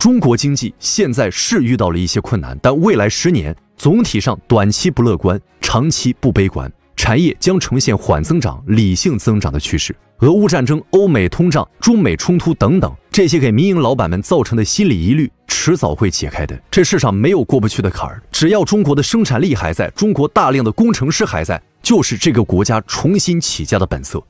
中国经济现在是遇到了一些困难，但未来十年总体上短期不乐观，长期不悲观，产业将呈现缓增长、理性增长的趋势。俄乌战争、欧美通胀、中美冲突等等，这些给民营老板们造成的心理疑虑，迟早会解开的。这世上没有过不去的坎儿，只要中国的生产力还在，中国大量的工程师还在，就是这个国家重新起家的本色。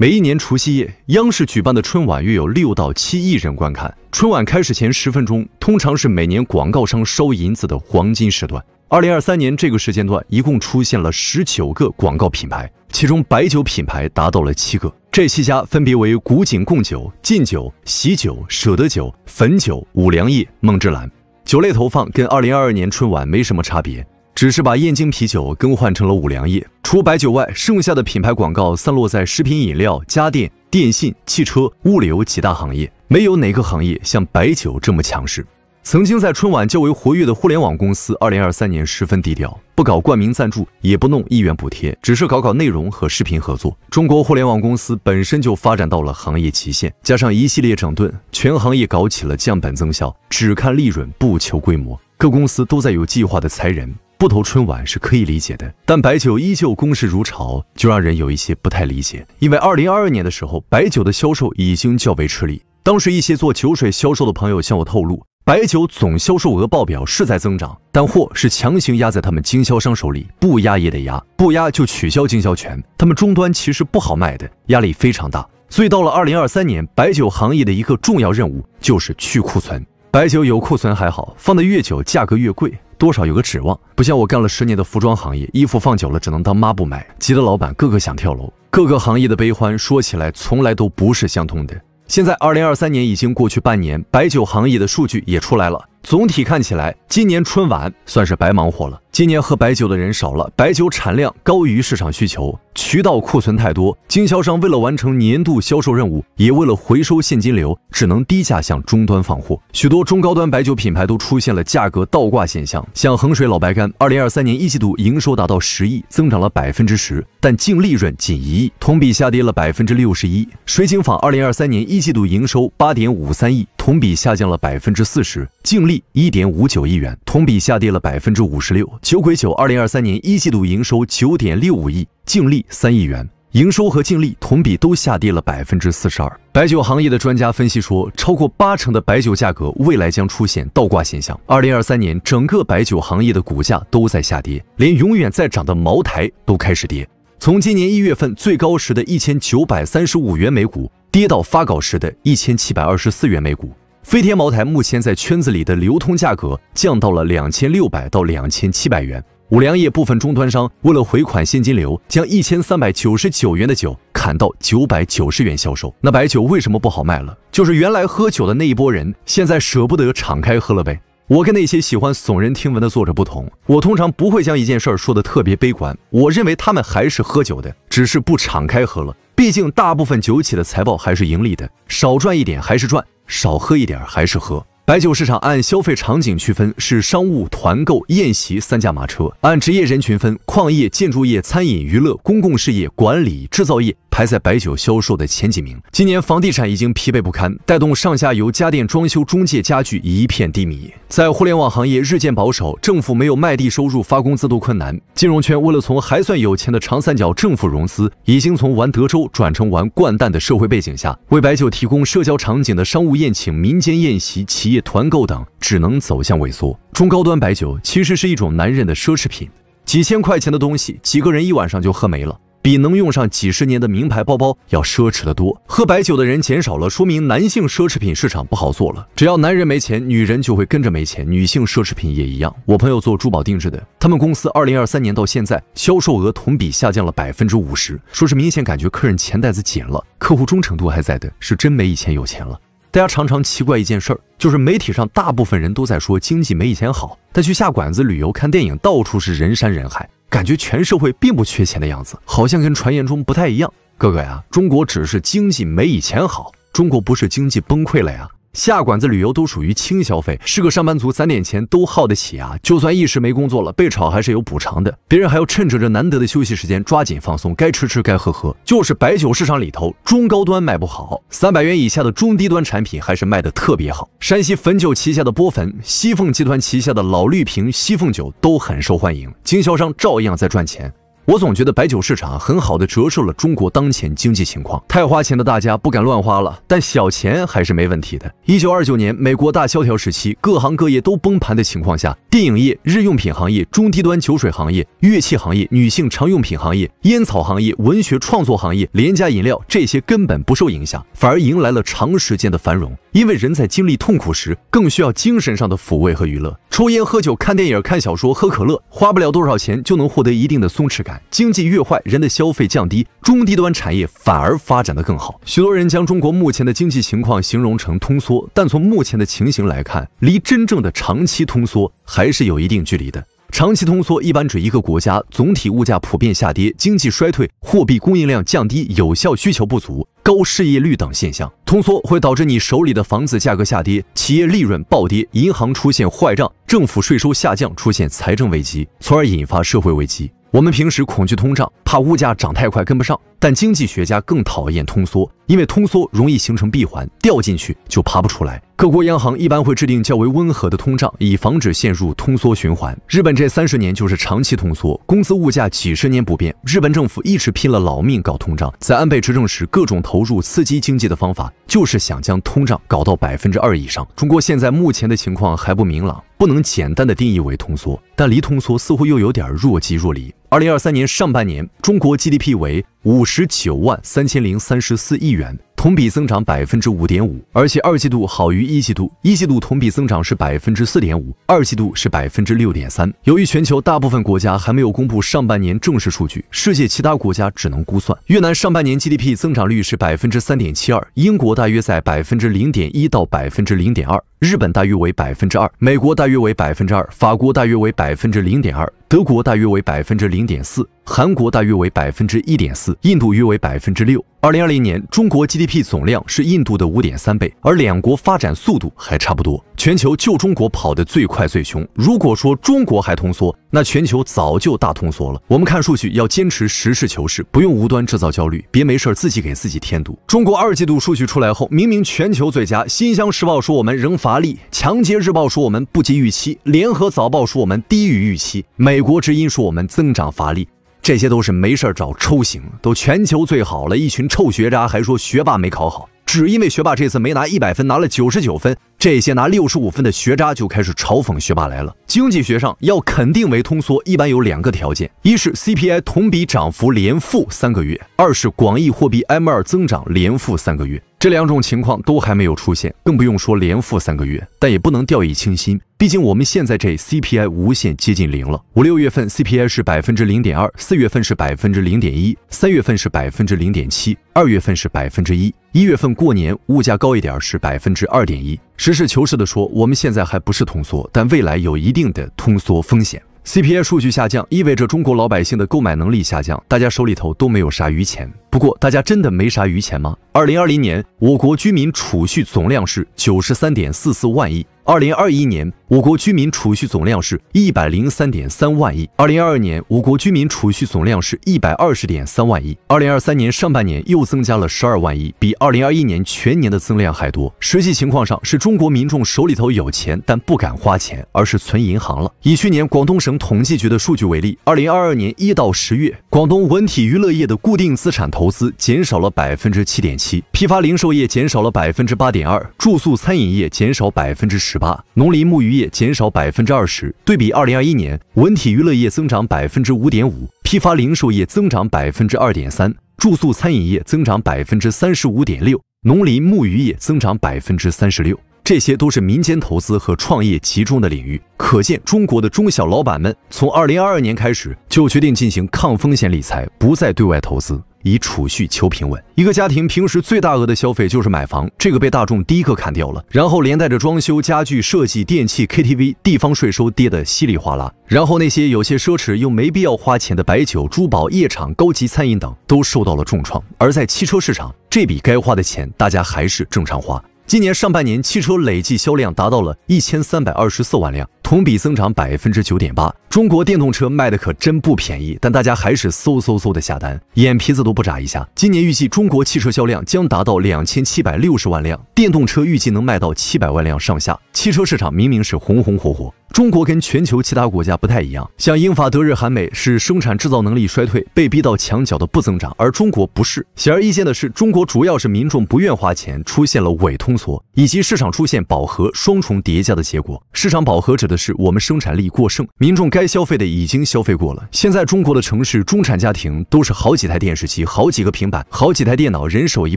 每一年除夕夜，央视举办的春晚约有六到七亿人观看。春晚开始前十分钟，通常是每年广告商收银子的黄金时段。二零二三年这个时间段一共出现了十九个广告品牌，其中白酒品牌达到了七个。这七家分别为古井贡酒、劲酒、喜酒、舍得酒、汾酒、五粮液、梦之蓝。酒类投放跟二零二二年春晚没什么差别。只是把燕京啤酒更换成了五粮液。除白酒外，剩下的品牌广告散落在食品饮料、家电、电信、汽车、物流几大行业，没有哪个行业像白酒这么强势。曾经在春晚较为活跃的互联网公司，二零二三年十分低调，不搞冠名赞助，也不弄亿元补贴，只是搞搞内容和视频合作。中国互联网公司本身就发展到了行业极限，加上一系列整顿，全行业搞起了降本增效，只看利润，不求规模。各公司都在有计划的裁人。不投春晚是可以理解的，但白酒依旧攻势如潮，就让人有一些不太理解。因为二零二二年的时候，白酒的销售已经较为吃力。当时一些做酒水销售的朋友向我透露，白酒总销售额报表是在增长，但货是强行压在他们经销商手里，不压也得压，不压就取消经销权。他们终端其实不好卖的，压力非常大。所以到了二零二三年，白酒行业的一个重要任务就是去库存。白酒有库存还好，放得越久，价格越贵。多少有个指望，不像我干了十年的服装行业，衣服放久了只能当抹布卖，急得老板个个想跳楼。各个行业的悲欢说起来从来都不是相通的。现在二零二三年已经过去半年，白酒行业的数据也出来了，总体看起来今年春晚算是白忙活了。今年喝白酒的人少了，白酒产量高于市场需求，渠道库存太多，经销商为了完成年度销售任务，也为了回收现金流，只能低价向终端放货。许多中高端白酒品牌都出现了价格倒挂现象，像衡水老白干，2023年一季度营收达到十亿，增长了百分之十，但净利润仅一亿，同比下跌了百分之六十一。水井坊2023年一季度营收八点五三亿，同比下降了百分之四十，净利一点五九亿元，同比下跌了百分之五十六。酒鬼酒二零二三年一季度营收九点六五亿，净利三亿元，营收和净利同比都下跌了百分之四十二。白酒行业的专家分析说，超过八成的白酒价格未来将出现倒挂现象。二零二三年整个白酒行业的股价都在下跌，连永远在涨的茅台都开始跌。从今年一月份最高时的一千九百三十五元每股，跌到发稿时的一千七百二十四元每股。飞天茅台目前在圈子里的流通价格降到了两千六百到两千七百元，五粮液部分终端商为了回款现金流，将一千三百九十九元的酒砍到九百九十元销售。那白酒为什么不好卖了？就是原来喝酒的那一波人，现在舍不得敞开喝了呗。我跟那些喜欢耸人听闻的作者不同，我通常不会将一件事儿说的特别悲观。我认为他们还是喝酒的，只是不敞开喝了。毕竟大部分酒企的财报还是盈利的，少赚一点还是赚。少喝一点还是喝。白酒市场按消费场景区分是商务、团购、宴席三驾马车；按职业人群分，矿业、建筑业、餐饮、娱乐、公共事业、管理、制造业。还在白酒销售的前几名。今年房地产已经疲惫不堪，带动上下游家电、装修、中介、家具一片低迷。在互联网行业日渐保守，政府没有卖地收入发工资都困难，金融圈为了从还算有钱的长三角政府融资，已经从玩德州转成玩掼蛋的社会背景下，为白酒提供社交场景的商务宴请、民间宴席、企业团购等，只能走向萎缩。中高端白酒其实是一种男人的奢侈品，几千块钱的东西，几个人一晚上就喝没了。比能用上几十年的名牌包包要奢侈得多。喝白酒的人减少了，说明男性奢侈品市场不好做了。只要男人没钱，女人就会跟着没钱。女性奢侈品也一样。我朋友做珠宝定制的，他们公司二零二三年到现在销售额同比下降了百分之五十，说是明显感觉客人钱袋子紧了。客户忠诚度还在的，是真没以前有钱了。大家常常奇怪一件事儿，就是媒体上大部分人都在说经济没以前好，但去下馆子、旅游、看电影，到处是人山人海。感觉全社会并不缺钱的样子，好像跟传言中不太一样。哥哥呀，中国只是经济没以前好，中国不是经济崩溃了呀。下馆子旅游都属于轻消费，是个上班族攒点钱都耗得起啊。就算一时没工作了，被炒还是有补偿的。别人还要趁着这难得的休息时间抓紧放松，该吃吃该喝喝。就是白酒市场里头，中高端卖不好，三百元以下的中低端产品还是卖得特别好。山西汾酒旗下的波汾，西凤集团旗下的老绿瓶、西凤酒都很受欢迎，经销商照样在赚钱。我总觉得白酒市场很好的折射了中国当前经济情况。太花钱的大家不敢乱花了，但小钱还是没问题的。一九二九年美国大萧条时期，各行各业都崩盘的情况下，电影业、日用品行业、中低端酒水行业、乐器行业、女性常用品行业、烟草行业、文学创作行业、廉价饮料这些根本不受影响，反而迎来了长时间的繁荣。因为人在经历痛苦时，更需要精神上的抚慰和娱乐。抽烟、喝酒、看电影、看小说、喝可乐，花不了多少钱就能获得一定的松弛感。经济越坏，人的消费降低，中低端产业反而发展的更好。许多人将中国目前的经济情况形容成通缩，但从目前的情形来看，离真正的长期通缩还是有一定距离的。长期通缩一般指一个国家总体物价普遍下跌、经济衰退、货币供应量降低、有效需求不足、高失业率等现象。通缩会导致你手里的房子价格下跌，企业利润暴跌，银行出现坏账，政府税收下降，出现财政危机，从而引发社会危机。我们平时恐惧通胀，怕物价涨太快跟不上。但经济学家更讨厌通缩，因为通缩容易形成闭环，掉进去就爬不出来。各国央行一般会制定较为温和的通胀，以防止陷入通缩循环。日本这三十年就是长期通缩，工资物价几十年不变。日本政府一直拼了老命搞通胀，在安倍执政时，各种投入刺激经济的方法，就是想将通胀搞到百分之二以上。中国现在目前的情况还不明朗，不能简单的定义为通缩，但离通缩似乎又有点若即若离。二零二三年上半年，中国 GDP 为五十九万三千零三十四亿元，同比增长百分之五点五，而且二季度好于一季度，一季度同比增长是百分之四点五，二季度是百分之六点三。由于全球大部分国家还没有公布上半年正式数据，世界其他国家只能估算。越南上半年 GDP 增长率是百分之三点七二，英国大约在百分之零点一到百分之零点二。日本大约为百分之二，美国大约为百分之二，法国大约为百分之零点二，德国大约为百分之零点四，韩国大约为百分之一点四，印度约为百分之六。二零二零年，中国 GDP 总量是印度的五点三倍，而两国发展速度还差不多。全球就中国跑得最快最凶。如果说中国还通缩，那全球早就大通缩了。我们看数据要坚持实事求是，不用无端制造焦虑，别没事自己给自己添堵。中国二季度数据出来后，明明全球最佳，《新乡时报》说我们仍发。乏力，强尔日报说我们不及预期，联合早报说我们低于预期，美国之音说我们增长乏力，这些都是没事儿找抽型，都全球最好了，一群臭学渣还说学霸没考好，只因为学霸这次没拿一百分，拿了九十九分，这些拿六十五分的学渣就开始嘲讽学霸来了。经济学上要肯定为通缩，一般有两个条件，一是 CPI 同比涨幅连负三个月，二是广义货币 M2 增长连负三个月。这两种情况都还没有出现，更不用说连负三个月。但也不能掉以轻心，毕竟我们现在这 CPI 无限接近零了。五六月份 CPI 是百分之零点二，四月份是百分之零点一，三月份是百分之零点七，二月份是百分之一，一月份过年物价高一点是百分之二点一。实事求是的说，我们现在还不是通缩，但未来有一定的通缩风险。CPI 数据下降意味着中国老百姓的购买能力下降，大家手里头都没有啥余钱。不过，大家真的没啥余钱吗？二零二零年我国居民储蓄总量是九十三点四四万亿。二零二一年，我国居民储蓄总量是一百零三点三万亿。二零二二年，我国居民储蓄总量是一百二十点三万亿。二零二三年上半年又增加了十二万亿，比二零二一年全年的增量还多。实际情况上是中国民众手里头有钱，但不敢花钱，而是存银行了。以去年广东省统计局的数据为例，二零二二年一到十月，广东文体娱乐业的固定资产投资减少了百分之七点七，批发零售业减少了百分之八点二，住宿餐饮业减少百分之十。八农林牧渔业减少百分之二十，对比二零二一年，文体娱乐业增长百分之五点五，批发零售业增长百分之二点三，住宿餐饮业增长百分之三十五点六，农林牧渔业增长百分之三十六，这些都是民间投资和创业集中的领域。可见，中国的中小老板们从二零二二年开始就决定进行抗风险理财，不再对外投资。以储蓄求平稳。一个家庭平时最大额的消费就是买房，这个被大众第一个砍掉了，然后连带着装修、家具、设计、电器、KTV，地方税收跌得稀里哗啦。然后那些有些奢侈又没必要花钱的白酒、珠宝、夜场、高级餐饮等都受到了重创。而在汽车市场，这笔该花的钱大家还是正常花。今年上半年汽车累计销量达到了一千三百二十四万辆。同比增长百分之九点八，中国电动车卖的可真不便宜，但大家还是嗖嗖嗖的下单，眼皮子都不眨一下。今年预计中国汽车销量将达到两千七百六十万辆，电动车预计能卖到七百万辆上下。汽车市场明明是红红火火。中国跟全球其他国家不太一样，像英法德日韩美是生产制造能力衰退，被逼到墙角的不增长，而中国不是。显而易见的是，中国主要是民众不愿花钱，出现了伪通缩，以及市场出现饱和双重叠加的结果。市场饱和指的是我们生产力过剩，民众该消费的已经消费过了。现在中国的城市中产家庭都是好几台电视机，好几个平板，好几台电脑，人手一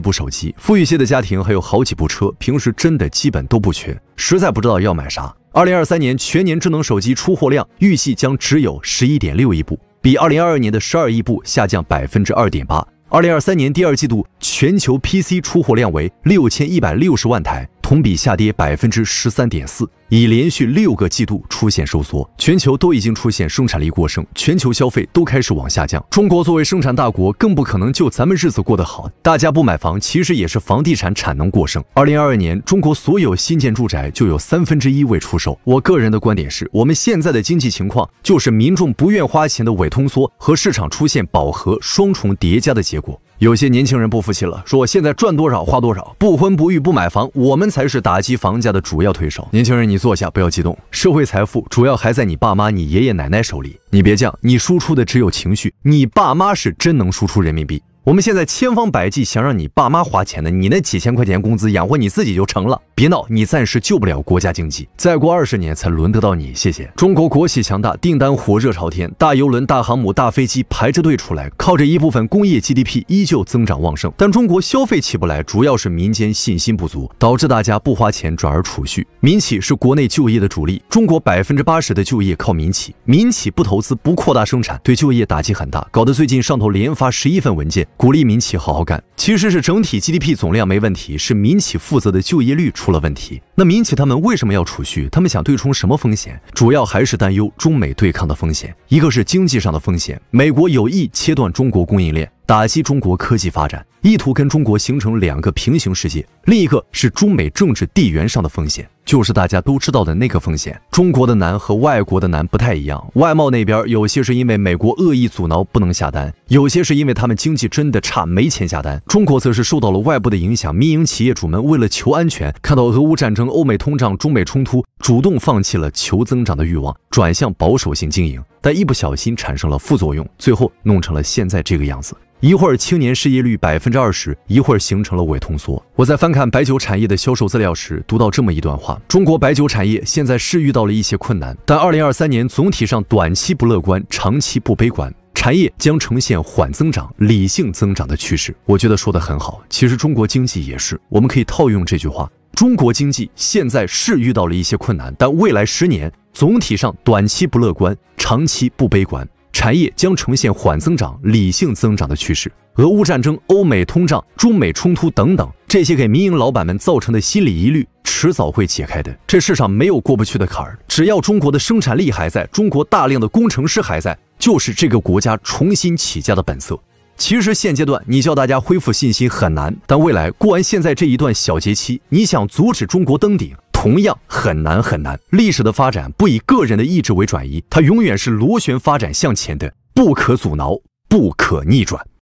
部手机。富裕些的家庭还有好几部车，平时真的基本都不缺，实在不知道要买啥。二零二三年全年智能手机出货量预计将只有十一点六亿部，比二零二二年的十二亿部下降百分之二点八。二零二三年第二季度全球 PC 出货量为六千一百六十万台。同比下跌百分之十三点四，已连续六个季度出现收缩。全球都已经出现生产力过剩，全球消费都开始往下降。中国作为生产大国，更不可能就咱们日子过得好。大家不买房，其实也是房地产产能过剩。二零二二年中国所有新建住宅就有三分之一未出售。我个人的观点是，我们现在的经济情况，就是民众不愿花钱的伪通缩和市场出现饱和双重叠加的结果。有些年轻人不服气了，说我现在赚多少花多少，不婚不育不买房，我们才是打击房价的主要推手。年轻人，你坐下，不要激动。社会财富主要还在你爸妈、你爷爷奶奶手里，你别犟，你输出的只有情绪，你爸妈是真能输出人民币。我们现在千方百计想让你爸妈花钱呢，你那几千块钱工资养活你自己就成了。别闹，你暂时救不了国家经济，再过二十年才轮得到你。谢谢。中国国企强大，订单火热朝天，大游轮、大航母、大飞机排着队出来，靠着一部分工业 GDP 依旧增长旺盛。但中国消费起不来，主要是民间信心不足，导致大家不花钱，转而储蓄。民企是国内就业的主力，中国百分之八十的就业靠民企，民企不投资、不扩大生产，对就业打击很大，搞得最近上头连发十一份文件。鼓励民企好好干，其实是整体 GDP 总量没问题，是民企负责的就业率出了问题。那民企他们为什么要储蓄？他们想对冲什么风险？主要还是担忧中美对抗的风险，一个是经济上的风险，美国有意切断中国供应链。打击中国科技发展意图跟中国形成两个平行世界，另一个是中美政治地缘上的风险，就是大家都知道的那个风险。中国的难和外国的难不太一样，外贸那边有些是因为美国恶意阻挠不能下单，有些是因为他们经济真的差没钱下单。中国则是受到了外部的影响，民营企业主们为了求安全，看到俄乌战争、欧美通胀、中美冲突，主动放弃了求增长的欲望，转向保守性经营。但一不小心产生了副作用，最后弄成了现在这个样子。一会儿青年失业率百分之二十，一会儿形成了伪通缩。我在翻看白酒产业的销售资料时，读到这么一段话：中国白酒产业现在是遇到了一些困难，但二零二三年总体上短期不乐观，长期不悲观，产业将呈现缓增长、理性增长的趋势。我觉得说得很好。其实中国经济也是，我们可以套用这句话：中国经济现在是遇到了一些困难，但未来十年。总体上，短期不乐观，长期不悲观，产业将呈现缓增长、理性增长的趋势。俄乌战争、欧美通胀、中美冲突等等，这些给民营老板们造成的心理疑虑，迟早会解开的。这世上没有过不去的坎儿，只要中国的生产力还在，中国大量的工程师还在，就是这个国家重新起家的本色。其实现阶段你叫大家恢复信心很难，但未来过完现在这一段小节期，你想阻止中国登顶？同样很难很难，历史的发展不以个人的意志为转移，它永远是螺旋发展向前的，不可阻挠，不可逆转。